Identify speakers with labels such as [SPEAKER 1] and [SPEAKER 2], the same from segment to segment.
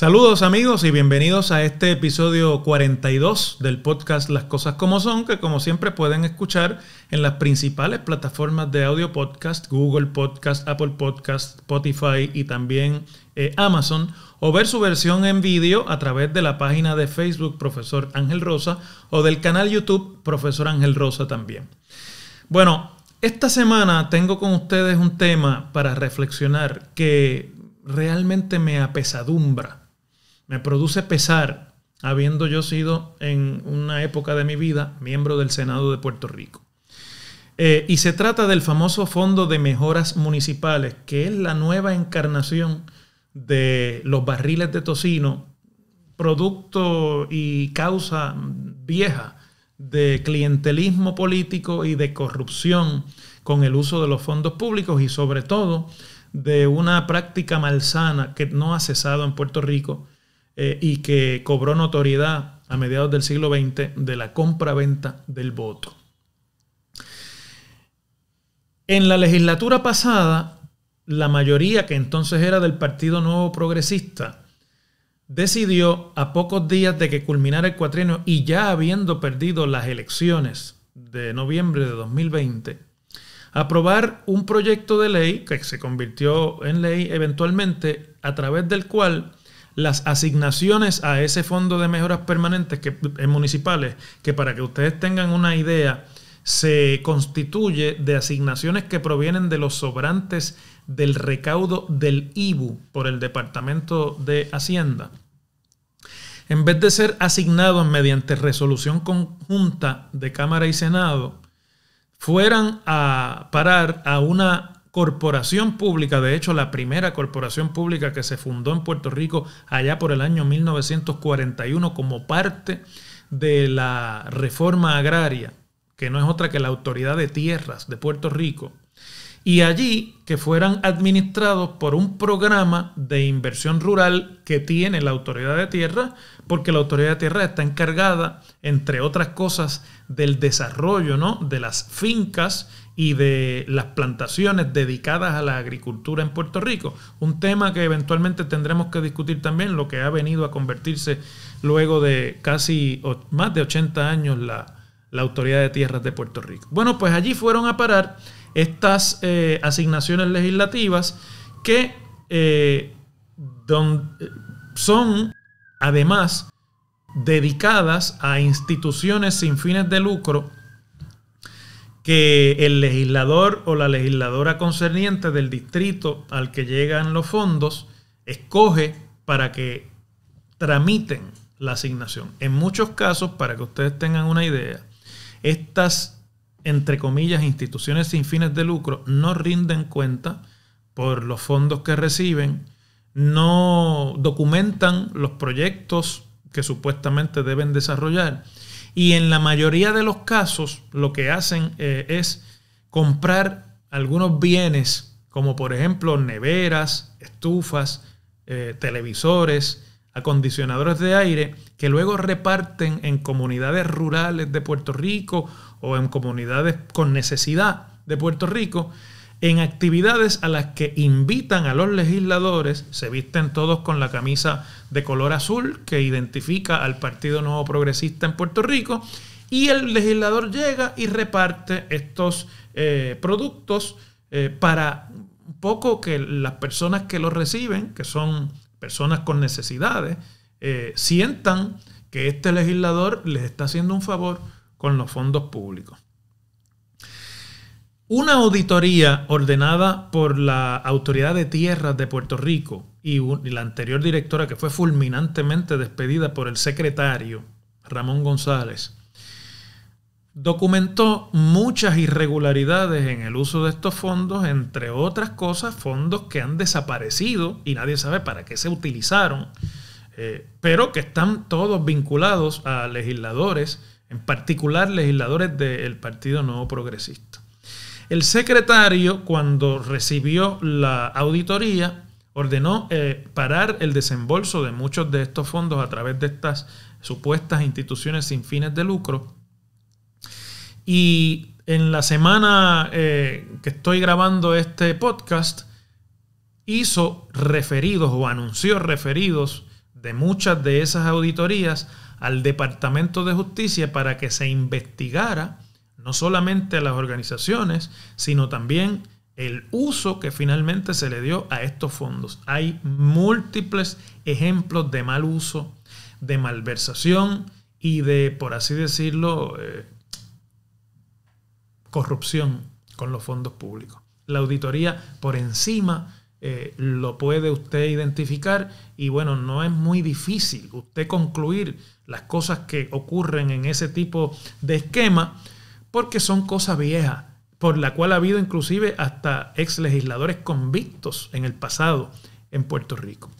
[SPEAKER 1] Saludos amigos y bienvenidos a este episodio 42 del podcast Las Cosas como Son, que como siempre pueden escuchar en las principales plataformas de audio podcast, Google Podcast, Apple Podcast, Spotify y también eh, Amazon, o ver su versión en vídeo a través de la página de Facebook Profesor Ángel Rosa o del canal YouTube Profesor Ángel Rosa también. Bueno, esta semana tengo con ustedes un tema para reflexionar que realmente me apesadumbra me produce pesar habiendo yo sido en una época de mi vida miembro del Senado de Puerto Rico. Eh, y se trata del famoso Fondo de Mejoras Municipales, que es la nueva encarnación de los barriles de tocino, producto y causa vieja de clientelismo político y de corrupción con el uso de los fondos públicos y sobre todo de una práctica malsana que no ha cesado en Puerto Rico, eh, y que cobró notoriedad a mediados del siglo XX de la compra-venta del voto. En la legislatura pasada, la mayoría, que entonces era del Partido Nuevo Progresista, decidió a pocos días de que culminara el cuatrienio y ya habiendo perdido las elecciones de noviembre de 2020, aprobar un proyecto de ley que se convirtió en ley eventualmente a través del cual las asignaciones a ese fondo de mejoras permanentes que, eh, municipales, que para que ustedes tengan una idea, se constituye de asignaciones que provienen de los sobrantes del recaudo del IBU por el Departamento de Hacienda. En vez de ser asignados mediante resolución conjunta de Cámara y Senado, fueran a parar a una corporación pública, de hecho la primera corporación pública que se fundó en Puerto Rico allá por el año 1941 como parte de la reforma agraria, que no es otra que la Autoridad de Tierras de Puerto Rico, y allí que fueran administrados por un programa de inversión rural que tiene la Autoridad de Tierra, porque la Autoridad de Tierra está encargada, entre otras cosas, del desarrollo ¿no? de las fincas y de las plantaciones dedicadas a la agricultura en Puerto Rico. Un tema que eventualmente tendremos que discutir también, lo que ha venido a convertirse luego de casi más de 80 años la, la Autoridad de Tierras de Puerto Rico. Bueno, pues allí fueron a parar estas eh, asignaciones legislativas que eh, son además dedicadas a instituciones sin fines de lucro que el legislador o la legisladora concerniente del distrito al que llegan los fondos escoge para que tramiten la asignación. En muchos casos, para que ustedes tengan una idea, estas entre comillas, instituciones sin fines de lucro no rinden cuenta por los fondos que reciben, no documentan los proyectos que supuestamente deben desarrollar y en la mayoría de los casos lo que hacen eh, es comprar algunos bienes como por ejemplo neveras, estufas, eh, televisores, acondicionadores de aire que luego reparten en comunidades rurales de Puerto Rico o en comunidades con necesidad de Puerto Rico, en actividades a las que invitan a los legisladores, se visten todos con la camisa de color azul que identifica al Partido Nuevo Progresista en Puerto Rico, y el legislador llega y reparte estos eh, productos eh, para un poco que las personas que los reciben, que son personas con necesidades, eh, sientan que este legislador les está haciendo un favor con los fondos públicos. Una auditoría ordenada por la Autoridad de Tierras de Puerto Rico y la anterior directora que fue fulminantemente despedida por el secretario Ramón González documentó muchas irregularidades en el uso de estos fondos, entre otras cosas, fondos que han desaparecido y nadie sabe para qué se utilizaron, eh, pero que están todos vinculados a legisladores en particular legisladores del Partido Nuevo Progresista. El secretario, cuando recibió la auditoría, ordenó eh, parar el desembolso de muchos de estos fondos a través de estas supuestas instituciones sin fines de lucro. Y en la semana eh, que estoy grabando este podcast, hizo referidos o anunció referidos de muchas de esas auditorías al Departamento de Justicia para que se investigara no solamente a las organizaciones, sino también el uso que finalmente se le dio a estos fondos. Hay múltiples ejemplos de mal uso, de malversación y de, por así decirlo, eh, corrupción con los fondos públicos. La auditoría por encima eh, lo puede usted identificar y bueno, no es muy difícil usted concluir las cosas que ocurren en ese tipo de esquema porque son cosas viejas, por la cual ha habido inclusive hasta ex legisladores convictos en el pasado en Puerto Rico.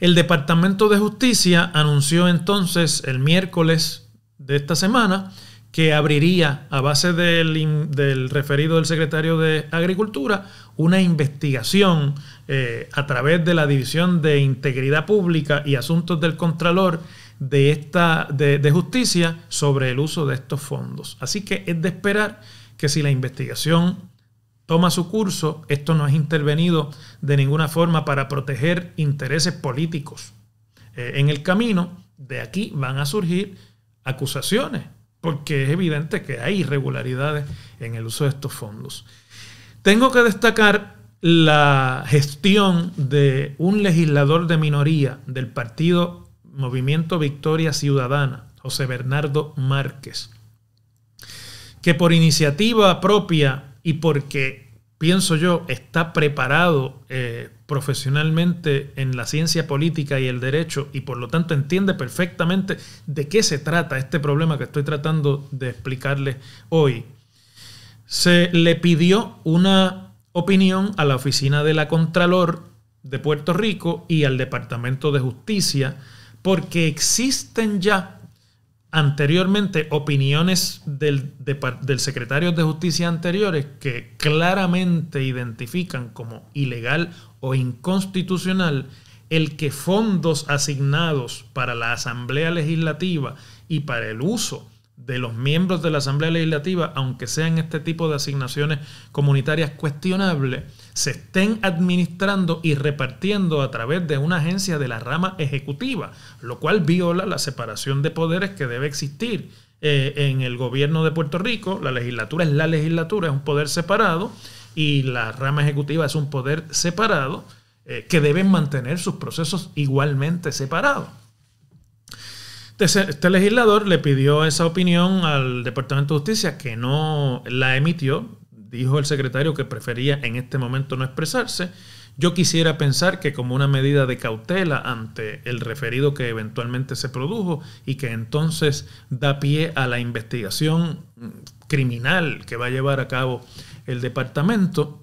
[SPEAKER 1] El Departamento de Justicia anunció entonces el miércoles de esta semana que abriría, a base del, referido del secretario de Agricultura, una investigación eh, a través de la División de Integridad Pública y Asuntos del Contralor de, esta, de, Justicia sobre el uso de estos fondos. Así que es de esperar que si la investigación toma su curso, esto no es intervenido de ninguna forma para proteger intereses políticos. Eh, en el camino de aquí van a surgir acusaciones porque es evidente que hay irregularidades en el uso de estos fondos. Tengo que destacar la gestión de un legislador de minoría del partido Movimiento Victoria Ciudadana, José Bernardo Márquez, que por iniciativa propia y porque pienso yo, está preparado eh, profesionalmente en la ciencia política y el derecho y por lo tanto entiende perfectamente de qué se trata este problema que estoy tratando de explicarles hoy. Se le pidió una opinión a la oficina de la Contralor de Puerto Rico y al Departamento de Justicia porque existen ya anteriormente opiniones del, secretario de justicia anteriores que claramente identifican como ilegal o inconstitucional el que fondos asignados para la asamblea legislativa y para el uso de los miembros de la Asamblea Legislativa, aunque sean este tipo de asignaciones comunitarias cuestionables, se estén administrando y repartiendo a través de una agencia de la rama ejecutiva, lo cual viola la separación de poderes que debe existir eh, en el gobierno de Puerto Rico. La legislatura es la legislatura, es un poder separado, y la rama ejecutiva es un poder separado eh, que deben mantener sus procesos igualmente separados. Este, este legislador le pidió esa opinión al Departamento de Justicia que no la emitió. Dijo el secretario que prefería en este momento no expresarse. Yo quisiera pensar que como una medida de cautela ante el referido que eventualmente se produjo y que entonces da pie a la investigación mm, criminal que va a llevar a cabo el departamento.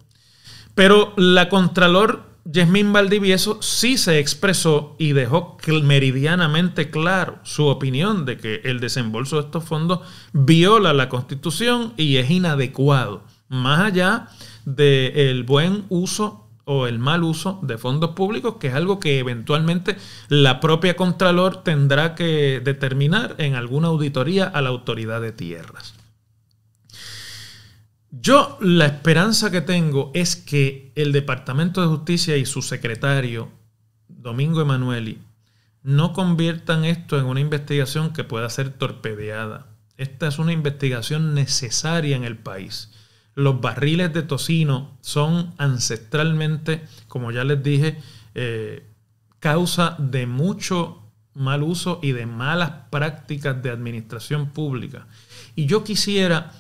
[SPEAKER 1] Pero la Contralor Yasmín Valdivieso sí se expresó y dejó meridianamente claro su opinión de que el desembolso de estos fondos viola la Constitución y es inadecuado, más allá del buen uso o el mal uso de fondos públicos, que es algo que eventualmente la propia Contralor tendrá que determinar en alguna auditoría a la autoridad de tierras. Yo la esperanza que tengo es que el Departamento de Justicia y su secretario, Domingo Emanueli, no conviertan esto en una investigación que pueda ser torpedeada. Esta es una investigación necesaria en el país. Los barriles de tocino son ancestralmente, como ya les dije, eh, causa de mucho mal uso y de malas prácticas de administración pública. Y yo quisiera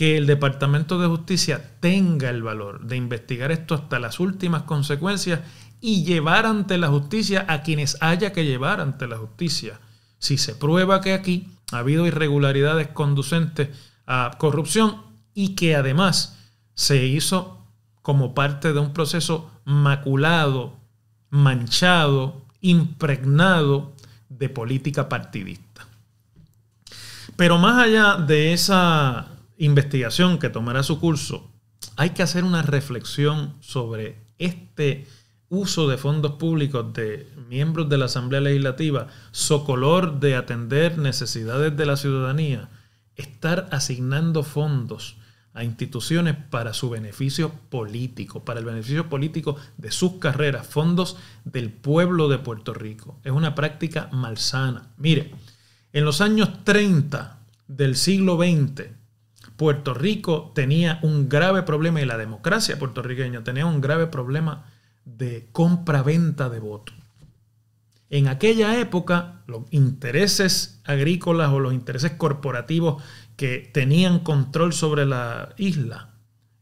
[SPEAKER 1] que el Departamento de Justicia tenga el valor de investigar esto hasta las últimas consecuencias y llevar ante la justicia a quienes haya que llevar ante la justicia. Si se prueba que aquí ha habido irregularidades conducentes a corrupción y que además se hizo como parte de un proceso maculado, manchado, impregnado de política partidista. Pero más allá de esa investigación que tomará su curso, hay que hacer una reflexión sobre este uso de fondos públicos de miembros de la Asamblea Legislativa, socolor de atender necesidades de la ciudadanía, estar asignando fondos a instituciones para su beneficio político, para el beneficio político de sus carreras, fondos del pueblo de Puerto Rico. Es una práctica malsana. Mire, en los años 30 del siglo XX, Puerto Rico tenía un grave problema y la democracia puertorriqueña tenía un grave problema de compra-venta de votos. En aquella época, los intereses agrícolas o los intereses corporativos que tenían control sobre la isla,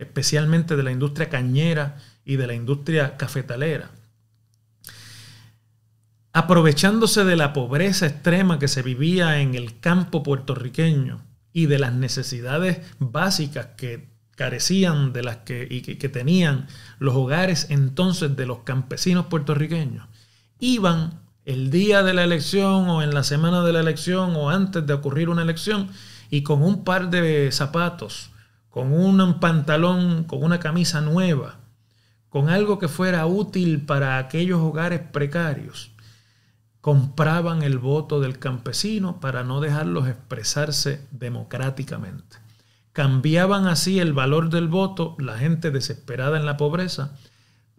[SPEAKER 1] especialmente de la industria cañera y de la industria cafetalera, aprovechándose de la pobreza extrema que se vivía en el campo puertorriqueño, y de las necesidades básicas que carecían de las que, y tenían los hogares entonces de los campesinos puertorriqueños, iban el día de la elección o en la semana de la elección o antes de ocurrir una elección y con un par de zapatos, con un pantalón, con una camisa nueva, con algo que fuera útil para aquellos hogares precarios, compraban el voto del campesino para no dejarlos expresarse democráticamente. Cambiaban así el valor del voto, la gente desesperada en la pobreza,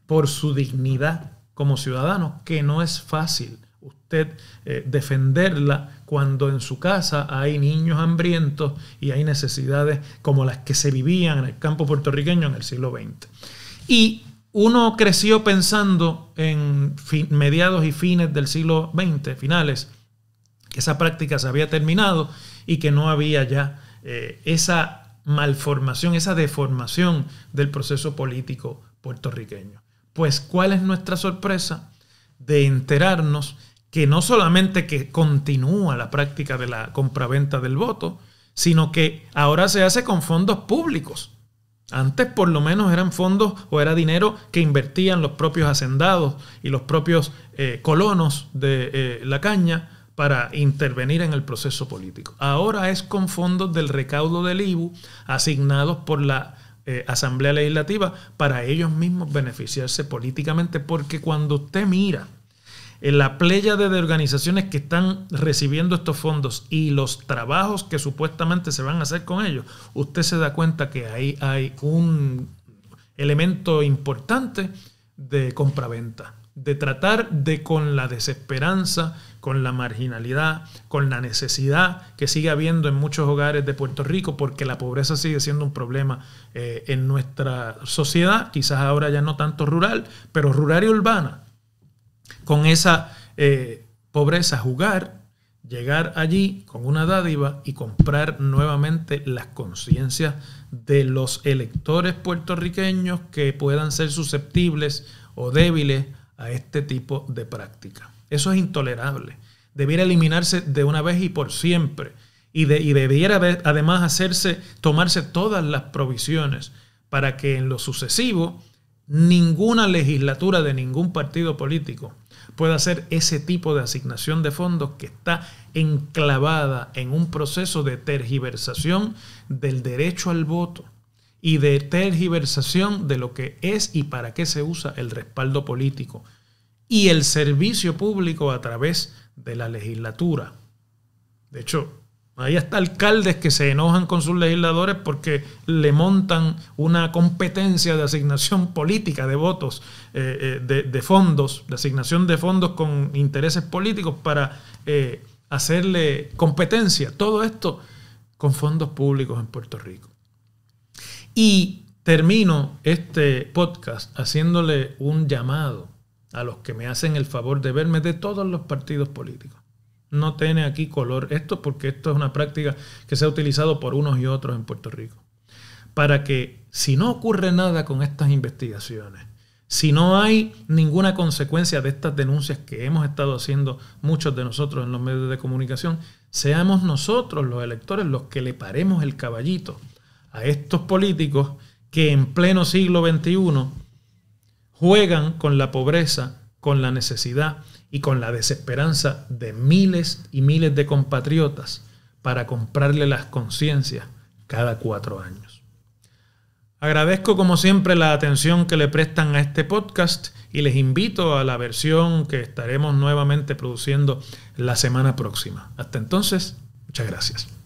[SPEAKER 1] por su dignidad como ciudadano, que no es fácil usted eh, defenderla cuando en su casa hay niños hambrientos y hay necesidades como las que se vivían en el campo puertorriqueño en el siglo XX. Y uno creció pensando en mediados y fines del siglo XX, finales, que esa práctica se había terminado y que no había ya eh, esa malformación, esa deformación del proceso político puertorriqueño. Pues, ¿cuál es nuestra sorpresa de enterarnos que no solamente que continúa la práctica de la compraventa del voto, sino que ahora se hace con fondos públicos? Antes por lo menos eran fondos o era dinero que invertían los propios hacendados y los propios eh, colonos de eh, la caña para intervenir en el proceso político. Ahora es con fondos del recaudo del IBU asignados por la eh, Asamblea Legislativa para ellos mismos beneficiarse políticamente, porque cuando usted mira en la pléyade de organizaciones que están recibiendo estos fondos y los trabajos que supuestamente se van a hacer con ellos, usted se da cuenta que ahí hay un elemento importante de compraventa, de tratar de con la desesperanza, con la marginalidad, con la necesidad que sigue habiendo en muchos hogares de Puerto Rico, porque la pobreza sigue siendo un problema eh, en nuestra sociedad, quizás ahora ya no tanto rural, pero rural y urbana con esa eh, pobreza, jugar, llegar allí con una dádiva y comprar nuevamente las conciencias de los electores puertorriqueños que puedan ser susceptibles o débiles a este tipo de práctica. Eso es intolerable. Debiera eliminarse de una vez y por siempre. Y, debiera además hacerse, tomarse todas las provisiones para que en lo sucesivo ninguna legislatura de ningún partido político pueda hacer ese tipo de asignación de fondos que está enclavada en un proceso de tergiversación del derecho al voto y de tergiversación de lo que es y para qué se usa el respaldo político y el servicio público a través de la legislatura. De hecho, Ahí hasta alcaldes que se enojan con sus legisladores porque le montan una competencia de asignación política de votos, eh, eh, de, fondos, de asignación de fondos con intereses políticos para eh, hacerle competencia. Todo esto con fondos públicos en Puerto Rico. Y termino este podcast haciéndole un llamado a los que me hacen el favor de verme de todos los partidos políticos no tiene aquí color. Esto porque esto es una práctica que se ha utilizado por unos y otros en Puerto Rico. Para que si no ocurre nada con estas investigaciones, si no hay ninguna consecuencia de estas denuncias que hemos estado haciendo muchos de nosotros en los medios de comunicación, seamos nosotros los electores los que le paremos el caballito a estos políticos que en pleno siglo XXI juegan con la pobreza, con la necesidad y con la desesperanza de miles y miles de compatriotas para comprarle las conciencias cada cuatro años. Agradezco como siempre la atención que le prestan a este podcast y les invito a la versión que estaremos nuevamente produciendo la semana próxima. Hasta entonces, muchas gracias.